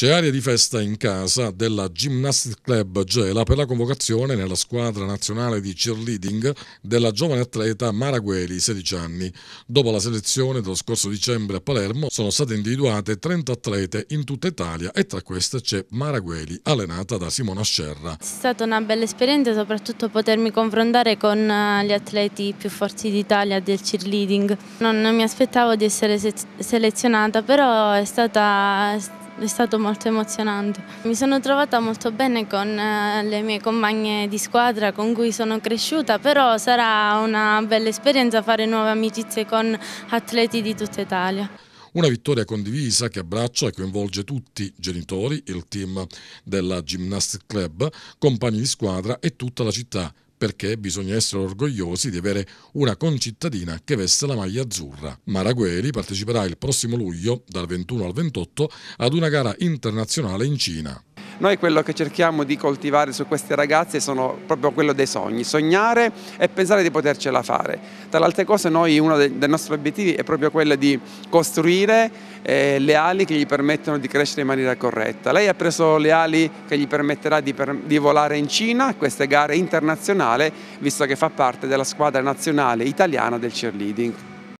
C'è aria di festa in casa della Gymnastic Club Gela per la convocazione nella squadra nazionale di cheerleading della giovane atleta Mara Gueli, 16 anni. Dopo la selezione dello scorso dicembre a Palermo sono state individuate 30 atlete in tutta Italia e tra queste c'è Mara Gueli, allenata da Simona Scerra. È stata una bella esperienza soprattutto potermi confrontare con eh, gli atleti più forti d'Italia del cheerleading. Non mi aspettavo di essere selezionata però è stata è stato molto emozionante. Mi sono trovata molto bene con eh, le mie compagne di squadra con cui sono cresciuta, però sarà una bella esperienza fare nuove amicizie con atleti di tutta Italia. Una vittoria condivisa che abbraccia e coinvolge tutti, genitori, il team della Gymnastic Club, compagni di squadra e tutta la città, perché bisogna essere orgogliosi di avere una concittadina che veste la maglia azzurra. Maragueri parteciperà il prossimo luglio, dal 21 al 28, ad una gara internazionale in Cina. Noi quello che cerchiamo di coltivare su queste ragazze sono proprio quello dei sogni, sognare e pensare di potercela fare. Tra le altre cose noi uno dei, nostri obiettivi è proprio quello di costruire eh, le ali che gli permettono di crescere in maniera corretta. Lei ha preso le ali che gli permetterà di, per, di volare in Cina, a queste gare internazionali, visto che fa parte della squadra nazionale italiana del cheerleading.